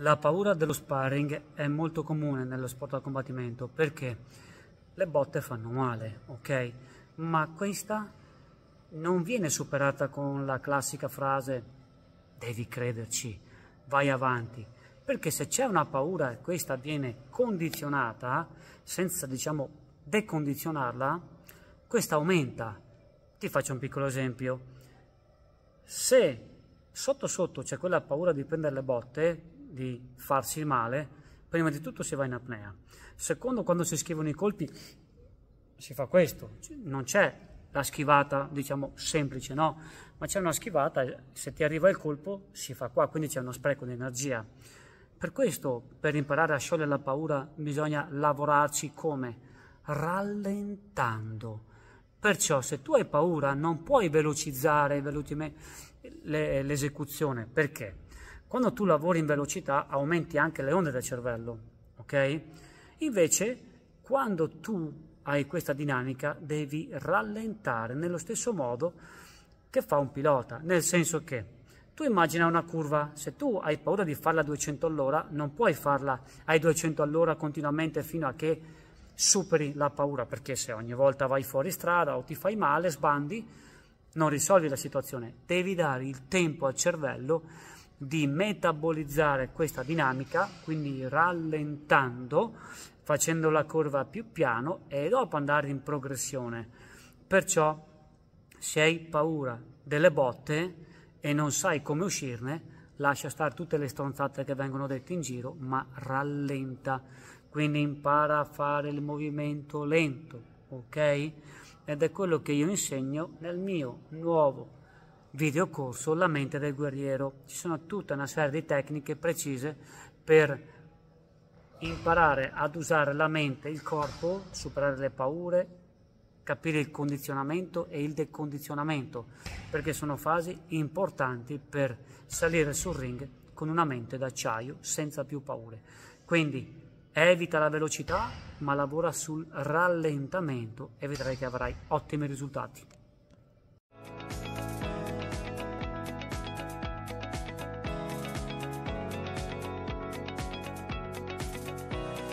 La paura dello sparring è molto comune nello sport da combattimento perché le botte fanno male, ok? Ma questa non viene superata con la classica frase devi crederci, vai avanti. Perché se c'è una paura e questa viene condizionata, senza diciamo decondizionarla, questa aumenta. Ti faccio un piccolo esempio. Se sotto sotto c'è quella paura di prendere le botte, di farsi male, prima di tutto si va in apnea. Secondo, quando si scrivono i colpi, si fa questo, non c'è la schivata, diciamo, semplice, no, ma c'è una schivata, se ti arriva il colpo si fa qua, quindi c'è uno spreco di energia. Per questo, per imparare a sciogliere la paura, bisogna lavorarci come? Rallentando. Perciò se tu hai paura non puoi velocizzare velocemente l'esecuzione. Perché? Quando tu lavori in velocità aumenti anche le onde del cervello, ok? Invece, quando tu hai questa dinamica devi rallentare nello stesso modo che fa un pilota, nel senso che tu immagina una curva, se tu hai paura di farla a 200 all'ora, non puoi farla ai 200 all'ora continuamente fino a che superi la paura, perché se ogni volta vai fuori strada o ti fai male, sbandi, non risolvi la situazione. Devi dare il tempo al cervello di metabolizzare questa dinamica, quindi rallentando, facendo la curva più piano e dopo andare in progressione. Perciò se hai paura delle botte e non sai come uscirne, lascia stare tutte le stronzate che vengono dette in giro, ma rallenta. Quindi impara a fare il movimento lento, ok? Ed è quello che io insegno nel mio nuovo videocorso La mente del guerriero. Ci sono tutta una serie di tecniche precise per imparare ad usare la mente, il corpo, superare le paure, capire il condizionamento e il decondizionamento, perché sono fasi importanti per salire sul ring con una mente d'acciaio senza più paure. Quindi evita la velocità, ma lavora sul rallentamento e vedrai che avrai ottimi risultati.